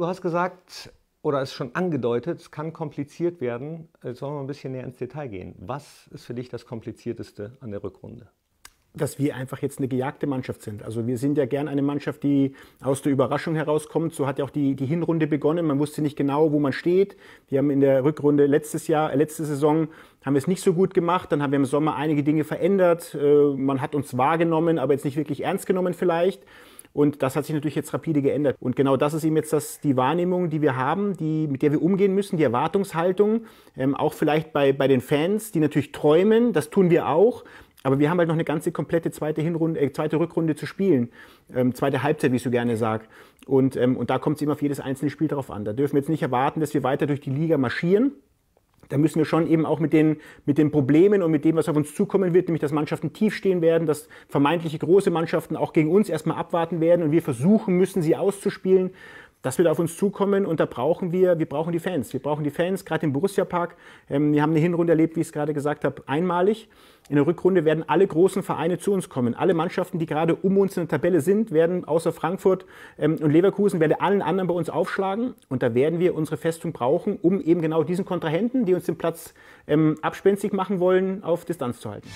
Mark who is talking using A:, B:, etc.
A: Du hast gesagt oder es schon angedeutet, es kann kompliziert werden. Jetzt wollen wir ein bisschen näher ins Detail gehen. Was ist für dich das Komplizierteste an der Rückrunde? dass wir einfach jetzt
B: eine gejagte Mannschaft sind. Also wir sind ja gern eine Mannschaft, die aus der Überraschung herauskommt. So hat ja auch die, die Hinrunde begonnen. Man wusste nicht genau, wo man steht. Wir haben in der Rückrunde letztes Jahr, äh, letzte Saison, haben wir es nicht so gut gemacht. Dann haben wir im Sommer einige Dinge verändert. Äh, man hat uns wahrgenommen, aber jetzt nicht wirklich ernst genommen vielleicht. Und das hat sich natürlich jetzt rapide geändert. Und genau das ist eben jetzt das, die Wahrnehmung, die wir haben, die, mit der wir umgehen müssen, die Erwartungshaltung, ähm, auch vielleicht bei, bei den Fans, die natürlich träumen, das tun wir auch. Aber wir haben halt noch eine ganze komplette zweite, Hinrunde, äh, zweite Rückrunde zu spielen, ähm, zweite Halbzeit, wie ich so gerne sage. Und, ähm, und da kommt es eben auf jedes einzelne Spiel drauf an. Da dürfen wir jetzt nicht erwarten, dass wir weiter durch die Liga marschieren, da müssen wir schon eben auch mit den, mit den Problemen und mit dem, was auf uns zukommen wird, nämlich dass Mannschaften tief stehen werden, dass vermeintliche große Mannschaften auch gegen uns erstmal abwarten werden und wir versuchen müssen, sie auszuspielen, das wird auf uns zukommen und da brauchen wir, wir brauchen die Fans. Wir brauchen die Fans, gerade im Borussia-Park. Ähm, wir haben eine Hinrunde erlebt, wie ich es gerade gesagt habe, einmalig. In der Rückrunde werden alle großen Vereine zu uns kommen. Alle Mannschaften, die gerade um uns in der Tabelle sind, werden außer Frankfurt ähm, und Leverkusen, werden allen anderen bei uns aufschlagen. Und da werden wir unsere Festung brauchen, um eben genau diesen Kontrahenten, die uns den Platz ähm, abspenstig machen wollen, auf Distanz zu halten.